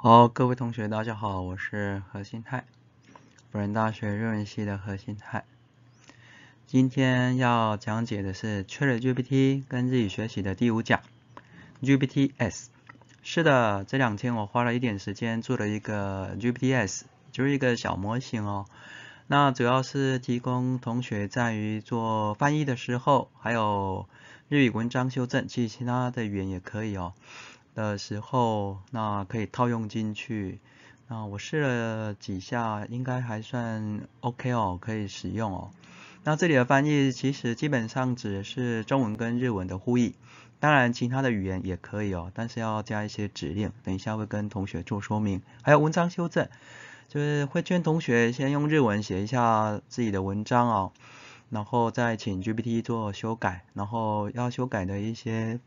好，各位同学，大家好，我是何心泰，辅仁大学日文系的何心泰。今天要讲解的是 ChatGPT 跟日语学习的第五讲，GPTs。是的，这两天我花了一点时间做了一个 GPTs，就是一个小模型哦。那主要是提供同学在于做翻译的时候，还有日语文章修正，其实其他的语言也可以哦。的时候，那可以套用进去。那我试了几下，应该还算 OK 哦，可以使用哦。那这里的翻译其实基本上只是中文跟日文的呼译，当然其他的语言也可以哦，但是要加一些指令。等一下会跟同学做说明。还有文章修正，就是会劝同学先用日文写一下自己的文章哦，然后再请 GPT 做修改，然后要修改的一些。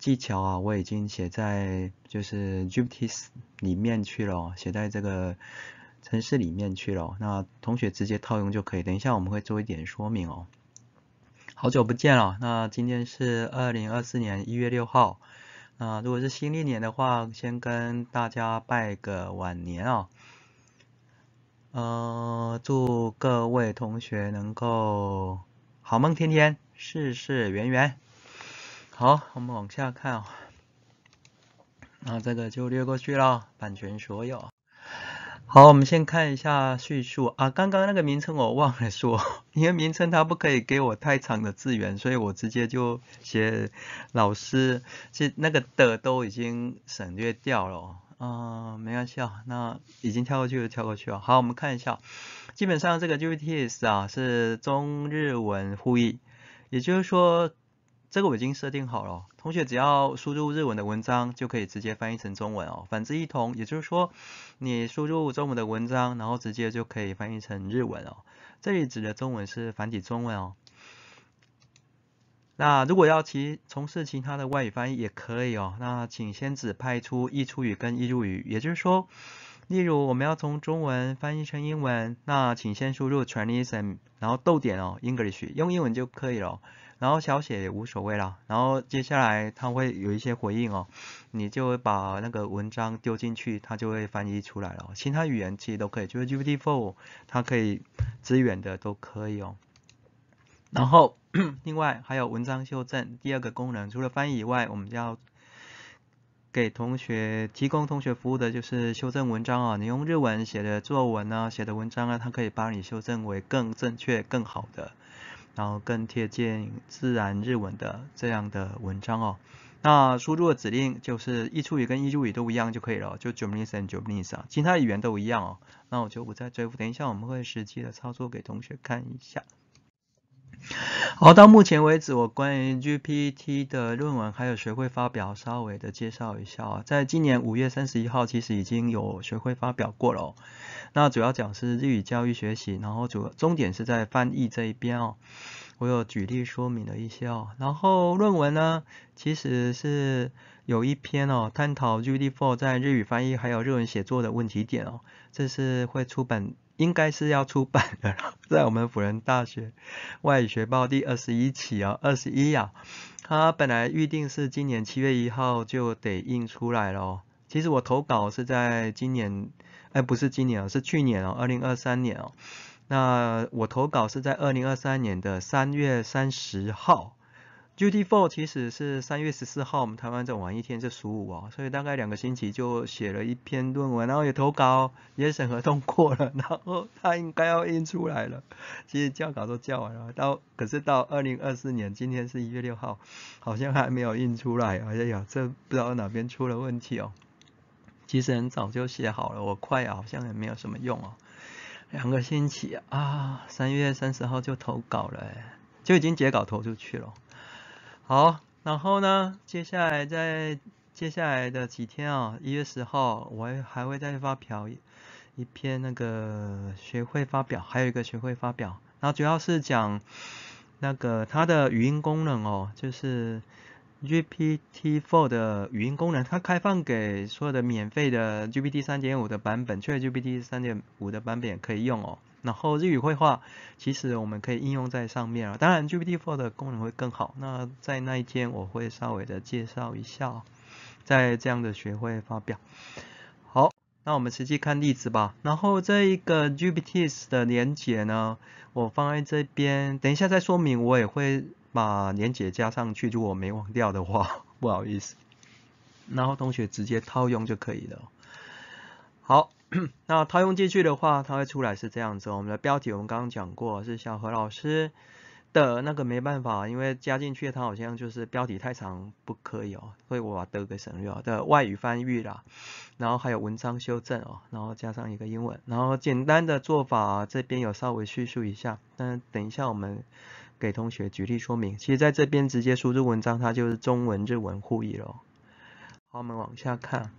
技巧啊，我已经写在就是 GPTs 里面去了，写在这个程式里面去了。那同学直接套用就可以。等一下我们会做一点说明哦。好久不见了，那今天是二零二四年一月六号。那如果是新历年的话，先跟大家拜个晚年哦。呃，祝各位同学能够好梦天天，事事圆圆。好，我们往下看啊，那这个就略过去了，版权所有。好，我们先看一下叙述啊，刚刚那个名称我忘了说，因为名称它不可以给我太长的字源，所以我直接就写老师，是那个的都已经省略掉了啊，没关系啊，那已经跳过去就跳过去啊。好，我们看一下，基本上这个 GPTs 啊是中日文互译，也就是说。这个我已经设定好了，同学只要输入日文的文章，就可以直接翻译成中文哦。反之亦同，也就是说，你输入中文的文章，然后直接就可以翻译成日文哦。这里指的中文是繁体中文哦。那如果要其从事其他的外语翻译也可以哦。那请先指派出译出语跟译入语，也就是说，例如我们要从中文翻译成英文，那请先输入 Chinese，然后逗点哦 English，用英文就可以了。然后小写也无所谓啦。然后接下来它会有一些回应哦，你就把那个文章丢进去，它就会翻译出来了。其他语言其实都可以，就是 GPT4 它可以支援的都可以哦。然后 另外还有文章修正，第二个功能，除了翻译以外，我们要给同学提供同学服务的就是修正文章啊。你用日文写的作文啊，写的文章啊，它可以帮你修正为更正确、更好的。然后更贴近自然日文的这样的文章哦。那输入的指令就是译出语跟译入语都一样就可以了，就 Japanese Japanese，其他语言都一样哦。那我就不再追述，等一下我们会实际的操作给同学看一下。好，到目前为止，我关于 GPT 的论文还有学会发表，稍微的介绍一下啊。在今年五月三十一号，其实已经有学会发表过了。那主要讲是日语教育学习，然后主重点是在翻译这一边哦。我有举例说明了一些哦。然后论文呢，其实是有一篇哦，探讨 GPT4 在日语翻译还有日文写作的问题点哦。这是会出版。应该是要出版的，在我们辅仁大学外语学报第二十一期哦，二十一啊。它本来预定是今年七月一号就得印出来了。其实我投稿是在今年，哎，不是今年啊，是去年哦，二零二三年哦。那我投稿是在二零二三年的三月三十号。G T four 其实是三月十四号，我们台湾在玩一天是十五哦，所以大概两个星期就写了一篇论文，然后也投稿，也审核通过了，然后它应该要印出来了。其实交稿都交完了，到可是到二零二四年今天是一月六号，好像还没有印出来。哎呀，这不知道哪边出了问题哦。其实很早就写好了，我快好像也没有什么用哦。两个星期啊，三月三十号就投稿了，就已经截稿投出去了。好，然后呢，接下来在接下来的几天啊，一月十号，我还会再发表一篇那个学会发表，还有一个学会发表，然后主要是讲那个它的语音功能哦，就是 GPT 4的语音功能，它开放给所有的免费的 GPT 三点五的版本，确 GPT 三点五的版本也可以用哦。然后日语绘画，其实我们可以应用在上面啊。当然，GPT-4 的功能会更好。那在那一天我会稍微的介绍一下，在这样的学会发表。好，那我们实际看例子吧。然后这一个 GPTs 的连接呢，我放在这边，等一下再说明。我也会把连接加上去，如果我没忘掉的话，不好意思。然后同学直接套用就可以了。好。那套用进去的话，它会出来是这样子。我们的标题我们刚刚讲过是小何老师的那个没办法，因为加进去它好像就是标题太长不可以哦，所以我把德给省略了的外语翻译啦，然后还有文章修正哦，然后加上一个英文，然后简单的做法这边有稍微叙述一下，但等一下我们给同学举例说明。其实在这边直接输入文章，它就是中文日文互译了。好，我们往下看。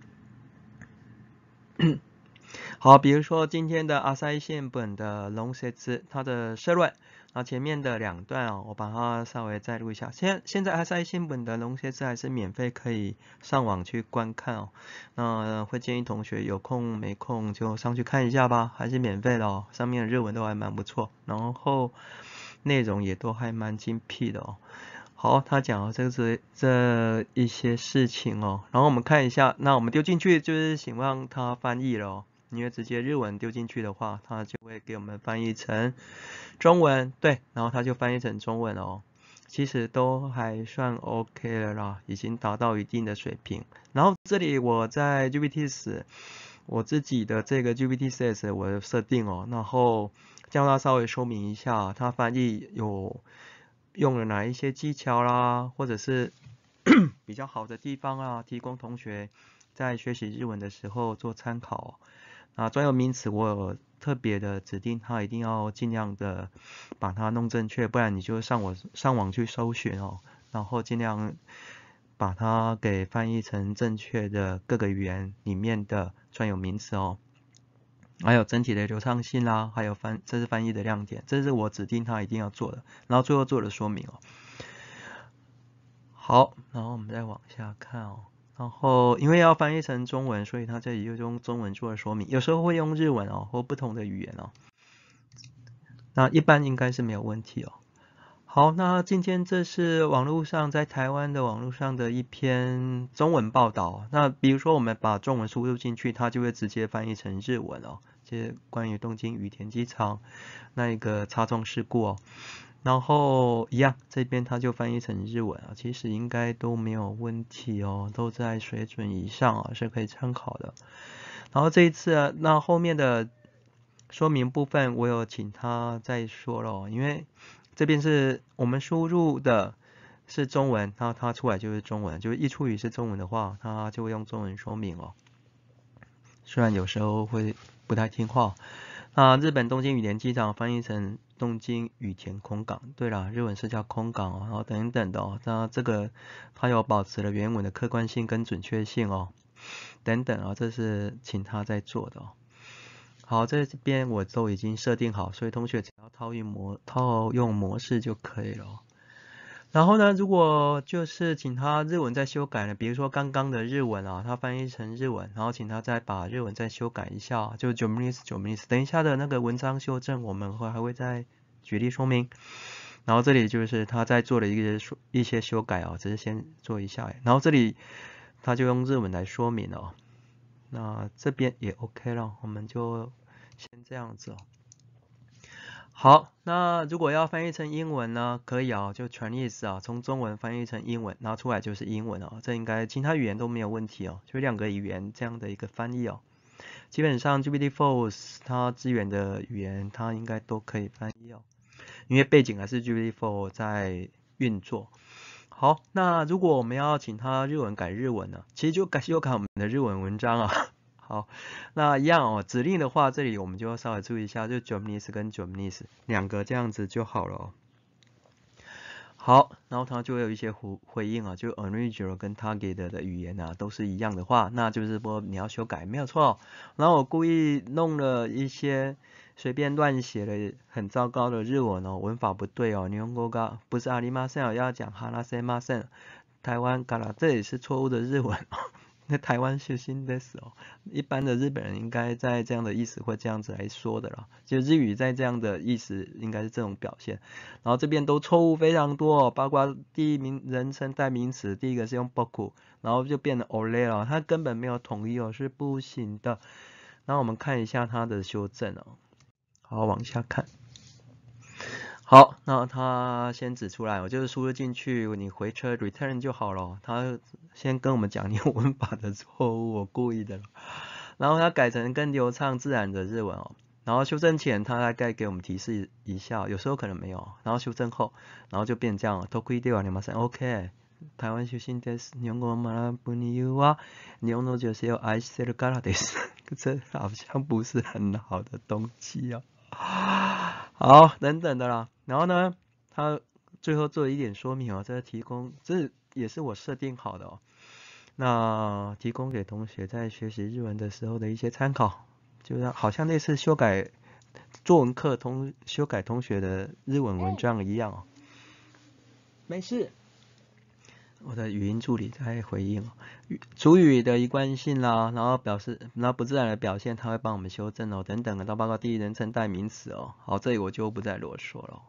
好，比如说今天的阿塞线本的龙穴志，它的社论啊，前面的两段哦，我把它稍微再录一下。现现在阿塞线本的龙穴志还是免费，可以上网去观看哦。那会建议同学有空没空就上去看一下吧，还是免费的哦。上面的日文都还蛮不错，然后内容也都还蛮精辟的哦。好，他讲这是这一些事情哦。然后我们看一下，那我们丢进去就是希望他翻译了。因为直接日文丢进去的话，它就会给我们翻译成中文，对，然后它就翻译成中文了哦。其实都还算 OK 了啦，已经达到一定的水平。然后这里我在 GPT s 我自己的这个 GPT s 我设定哦，然后叫它稍微说明一下，它翻译有用了哪一些技巧啦，或者是 比较好的地方啊，提供同学在学习日文的时候做参考。啊，专有名词我特别的指定它一定要尽量的把它弄正确，不然你就上我上网去搜寻哦，然后尽量把它给翻译成正确的各个语言里面的专有名词哦，还有整体的流畅性啦，还有翻这是翻译的亮点，这是我指定它一定要做的，然后最后做了说明哦。好，然后我们再往下看哦。然后因为要翻译成中文，所以它这里就用中文做了说明。有时候会用日文哦，或不同的语言哦。那一般应该是没有问题哦。好，那今天这是网络上在台湾的网络上的一篇中文报道。那比如说我们把中文输入进去，它就会直接翻译成日文哦。这关于东京羽田机场那一个擦撞事故哦。然后一样，这边它就翻译成日文啊，其实应该都没有问题哦，都在水准以上啊，是可以参考的。然后这一次啊，那后面的说明部分我有请他再说了，因为这边是我们输入的是中文，那它出来就是中文，就是一出语是中文的话，它就会用中文说明哦。虽然有时候会不太听话。啊，日本东京羽田机场翻译成。东京羽田空港。对啦，日文是叫空港哦，然后等等的哦。那这个它有保持了原文的客观性跟准确性哦，等等啊，这是请他在做的哦。好，这边我都已经设定好，所以同学只要套用模套用模式就可以了。然后呢，如果就是请他日文再修改呢，比如说刚刚的日文啊，它翻译成日文，然后请他再把日文再修改一下，就是 j a p n s e n e 等一下的那个文章修正，我们会还会再举例说明。然后这里就是他在做的一个一些修改啊，只是先做一下。然后这里他就用日文来说明了那这边也 OK 了，我们就先这样子哦。好，那如果要翻译成英文呢？可以啊，就 c h i n e s e 啊，从中文翻译成英文，然后出来就是英文哦。这应该其他语言都没有问题哦，就两个语言这样的一个翻译哦。基本上 g p t Four 它支援的语言它应该都可以翻译哦，因为背景还是 g p t Four 在运作。好，那如果我们要请它日文改日文呢？其实就改就看我们的日文文章啊。好，那一样哦，指令的话，这里我们就要稍微注意一下，就 Japanese 跟 Japanese 两格这样子就好了哦。好，然后它就会有一些回回应啊，就 original 跟 target 的语言啊，都是一样的话，那就是说你要修改，没有错。然后我故意弄了一些随便乱写的很糟糕的日文哦，文法不对哦，你用 Google，不是阿里妈森，要讲哈拉塞里森，台湾嘎啦，这里是错误的日文。在台湾学新的时候，一般的日本人应该在这样的意思会这样子来说的了，就日语在这样的意思应该是这种表现。然后这边都错误非常多，包括第一名人称代名词，第一个是用 boku，然后就变得 ole 了，它根本没有统一哦，是不行的。那我们看一下它的修正哦，好，往下看。好，那他先指出来，我就是输入进去，你回车 return 就好了。他先跟我们讲你文法的错误，我故意的。然后他改成更流畅自然的日文哦。然后修正前，他大概给我们提示一下，有时候可能没有。然后修正后，然后就变这样。了。意ではない OK。台湾出身です。日本を学ぶ理由は、日本の女性を愛してるからです。这好像不是很好的东西啊。好，等等的啦。然后呢，他最后做一点说明哦，这提供，这也是我设定好的哦。那提供给同学在学习日文的时候的一些参考，就像好像那次修改作文课同修改同学的日文文章一样哦。没事。我的语音助理在回应哦，主语的一贯性啦，然后表示那不自然的表现，他会帮我们修正哦，等等，到包括第一人称代名词哦，好，这里我就不再啰嗦了。